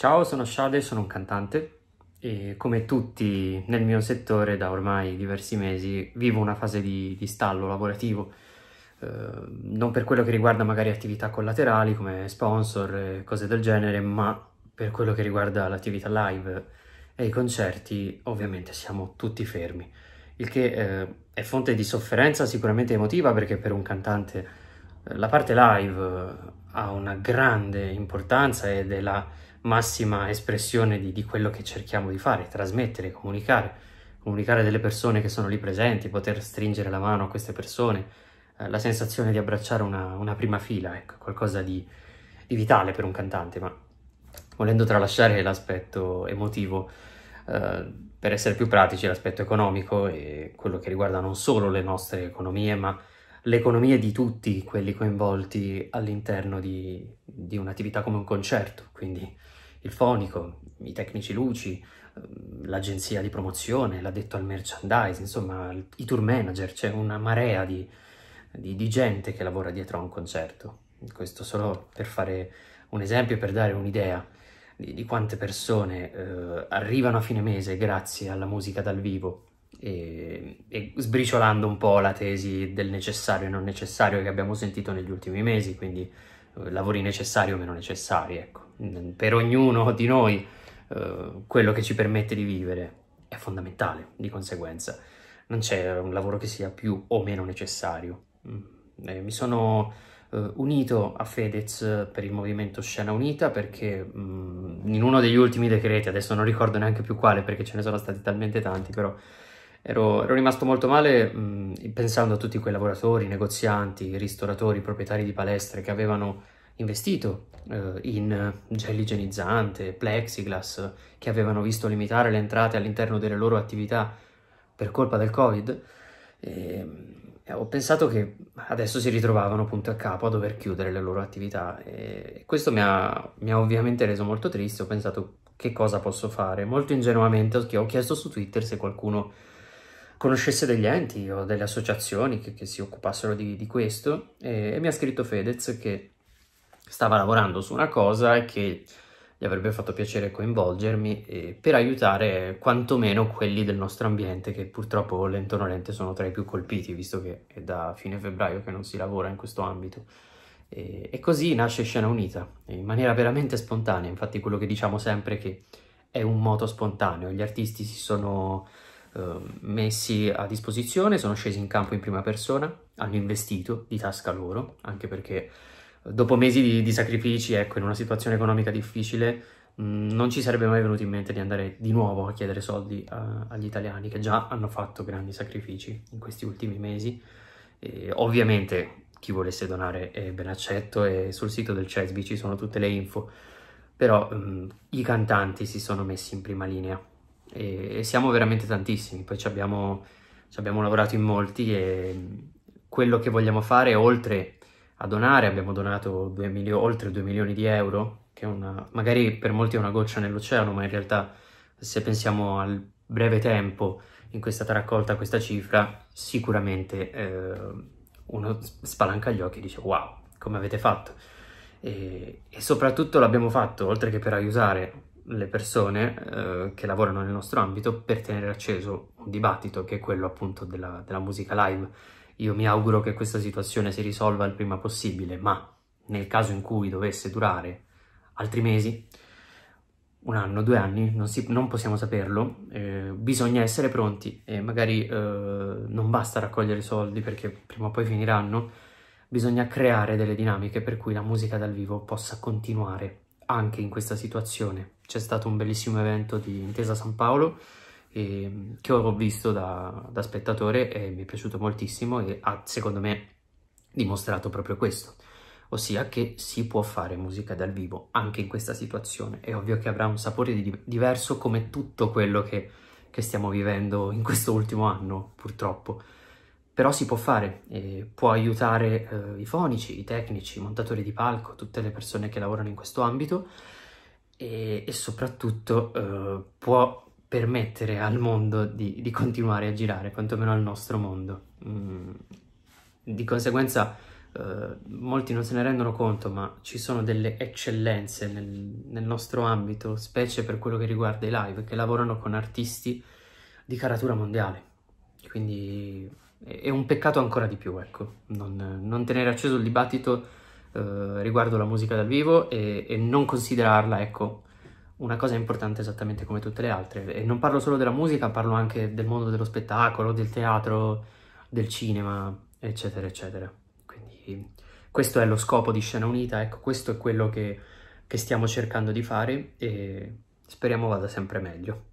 Ciao, sono Shade, sono un cantante e come tutti nel mio settore da ormai diversi mesi vivo una fase di, di stallo lavorativo, eh, non per quello che riguarda magari attività collaterali come sponsor e cose del genere, ma per quello che riguarda l'attività live e i concerti ovviamente siamo tutti fermi, il che eh, è fonte di sofferenza sicuramente emotiva perché per un cantante eh, la parte live eh, ha una grande importanza ed è la massima espressione di, di quello che cerchiamo di fare, trasmettere, comunicare, comunicare delle persone che sono lì presenti, poter stringere la mano a queste persone, eh, la sensazione di abbracciare una, una prima fila, ecco, qualcosa di, di vitale per un cantante, ma volendo tralasciare l'aspetto emotivo, eh, per essere più pratici l'aspetto economico e quello che riguarda non solo le nostre economie, ma l'economia di tutti quelli coinvolti all'interno di, di un'attività come un concerto, quindi il fonico, i tecnici luci, ehm, l'agenzia di promozione, l'addetto al merchandise, insomma i tour manager, c'è una marea di, di, di gente che lavora dietro a un concerto. Questo solo per fare un esempio e per dare un'idea di, di, quante persone eh, arrivano a fine mese grazie alla musica dal vivo e, e, sbriciolando un po' la tesi del necessario e non necessario che abbiamo sentito negli ultimi mesi, quindi eh, lavori necessari o meno necessari, ecco. Per ognuno di noi eh, quello che ci permette di vivere è fondamentale, di conseguenza. Non c'è un lavoro che sia più o meno necessario. Mm. Eh, mi sono eh, unito a Fedez per il movimento Scena Unita perché mh, mm, in uno degli ultimi decreti, adesso non ricordo neanche più quale perché ce ne sono stati talmente tanti, però Ero, ero rimasto molto male mh, pensando a tutti quei lavoratori, negozianti, ristoratori, proprietari di palestre che avevano investito eh, in gel igienizzante, plexiglass, che avevano visto limitare le entrate all'interno delle loro attività per colpa del Covid. E, eh, ho pensato che adesso si ritrovavano punto a capo a dover chiudere le loro attività e questo mi ha, mi ha ovviamente reso molto triste, ho pensato che cosa posso fare. Molto ingenuamente ho chiesto su Twitter se qualcuno conoscesse degli enti o delle associazioni che, che si occupassero di, di questo e, e, mi ha scritto Fedez che stava lavorando su una cosa e che gli avrebbe fatto piacere coinvolgermi eh, per aiutare quantomeno quelli del nostro ambiente che purtroppo lento o nolente sono tra i più colpiti visto che è da fine febbraio che non si lavora in questo ambito. E, e così nasce Scena Unita, in maniera veramente spontanea, infatti quello che diciamo sempre è che è un moto spontaneo, gli artisti si sono Ehm, messi a disposizione, sono scesi in campo in prima persona, hanno investito di tasca loro, anche perché eh, dopo mesi di, di sacrifici, ecco, in una situazione economica difficile, mh, mm, non ci sarebbe mai venuto in mente di andare di nuovo a chiedere soldi a, agli italiani che già hanno fatto grandi sacrifici in questi ultimi mesi. E, ovviamente chi volesse donare è ben accetto e sul sito del CESBI ci sono tutte le info, però mh, mm, i cantanti si sono messi in prima linea e, e siamo veramente tantissimi, poi ci abbiamo, ci abbiamo lavorato in molti e quello che vogliamo fare oltre a donare, abbiamo donato 2 milio- oltre 2 milioni di euro, che una, magari per molti è una goccia nell'oceano, ma in realtà se pensiamo al breve tempo in cui è stata raccolta questa cifra, sicuramente eh, uno spalanca gli occhi e dice wow, come avete fatto? E, e soprattutto l'abbiamo fatto, oltre che per aiutare le persone eh, che lavorano nel nostro ambito per tenere acceso un dibattito che è quello appunto della, della musica live. Io mi auguro che questa situazione si risolva il prima possibile, ma nel caso in cui dovesse durare altri mesi, un anno, due anni, non, si, non possiamo saperlo, eh, bisogna essere pronti e magari eh, non basta raccogliere soldi perché prima o poi finiranno, bisogna creare delle dinamiche per cui la musica dal vivo possa continuare anche in questa situazione. C'è stato un bellissimo evento di Intesa San Paolo eh, che ho visto da, da spettatore e mi è piaciuto moltissimo e ha, secondo me, dimostrato proprio questo, ossia che si può fare musica dal vivo anche in questa situazione. È ovvio che avrà un sapore di, diverso come tutto quello che, che stiamo vivendo in questo ultimo anno, purtroppo però si può fare, eh, può aiutare eh, i fonici, i tecnici, i montatori di palco, tutte le persone che lavorano in questo ambito e, e soprattutto eh, può permettere al mondo di, di, continuare a girare, quantomeno al nostro mondo. Mm. Di conseguenza eh, molti non se ne rendono conto, ma ci sono delle eccellenze nel, nel nostro ambito, specie per quello che riguarda i live, che lavorano con artisti di caratura mondiale. Quindi è un peccato ancora di più, ecco, non, non tenere acceso il dibattito eh, riguardo la musica dal vivo e, e non considerarla, ecco, una cosa importante esattamente come tutte le altre. E non parlo solo della musica, parlo anche del mondo dello spettacolo, del teatro, del cinema, eccetera, eccetera. Quindi questo è lo scopo di Scena Unita, ecco, questo è quello che, che stiamo cercando di fare e speriamo vada sempre meglio.